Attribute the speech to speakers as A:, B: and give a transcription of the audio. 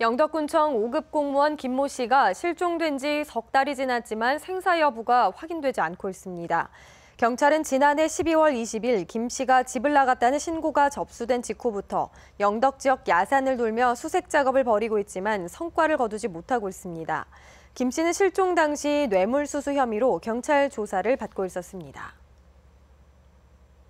A: 영덕군청 5급 공무원 김모 씨가 실종된 지 석 달이 지났지만 생사 여부가 확인되지 않고 있습니다. 경찰은 지난해 12월 20일 김 씨가 집을 나갔다는 신고가 접수된 직후부터 영덕 지역 야산을 돌며 수색 작업을 벌이고 있지만 성과를 거두지 못하고 있습니다. 김 씨는 실종 당시 뇌물수수 혐의로 경찰 조사를 받고 있었습니다.